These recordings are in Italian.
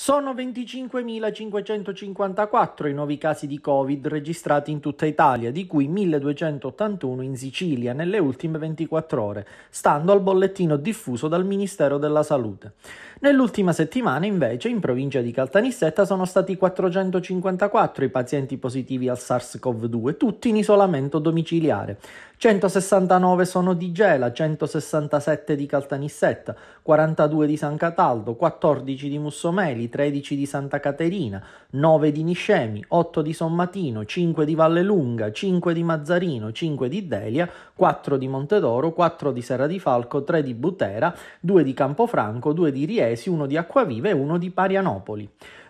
Sono 25.554 i nuovi casi di Covid registrati in tutta Italia, di cui 1.281 in Sicilia nelle ultime 24 ore, stando al bollettino diffuso dal Ministero della Salute. Nell'ultima settimana, invece, in provincia di Caltanissetta sono stati 454 i pazienti positivi al SARS-CoV-2, tutti in isolamento domiciliare, 169 sono di Gela, 167 di Caltanissetta, 42 di San Cataldo, 14 di Mussomeli, 13 di Santa Caterina, 9 di Niscemi, 8 di Sommatino, 5 di Vallelunga, 5 di Mazzarino, 5 di Delia, 4 di Montedoro, 4 di Serra di Falco, 3 di Butera, 2 di Campofranco, 2 di Riesi, 1 di Acquavive e 1 di Parianopoli.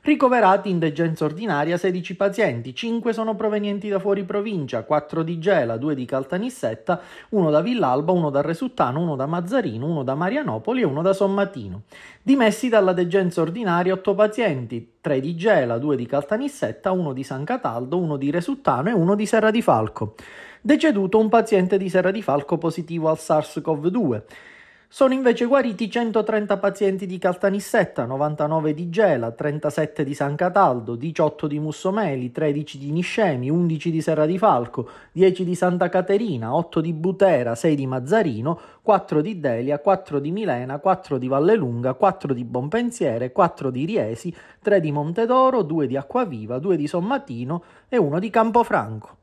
Ricoverati in degenza ordinaria 16 pazienti, 5 sono provenienti da fuori provincia, 4 di Gela, 2 di Caltanissetta, 1 da Villalba, 1 da Resuttano, 1 da Mazzarino, 1 da Marianopoli e 1 da Sommatino. Dimessi dalla degenza ordinaria 8 pazienti, 3 di Gela, 2 di Caltanissetta, 1 di San Cataldo, 1 di Resuttano e 1 di Serra di Falco. Deceduto un paziente di Serra di Falco positivo al SARS-CoV-2. Sono invece guariti 130 pazienti di Caltanissetta, 99 di Gela, 37 di San Cataldo, 18 di Mussomeli, 13 di Niscemi, 11 di Serra di Falco, 10 di Santa Caterina, 8 di Butera, 6 di Mazzarino, 4 di Delia, 4 di Milena, 4 di Vallelunga, 4 di Bonpensiere, 4 di Riesi, 3 di Montedoro, 2 di Acquaviva, 2 di Sommatino e 1 di Campofranco.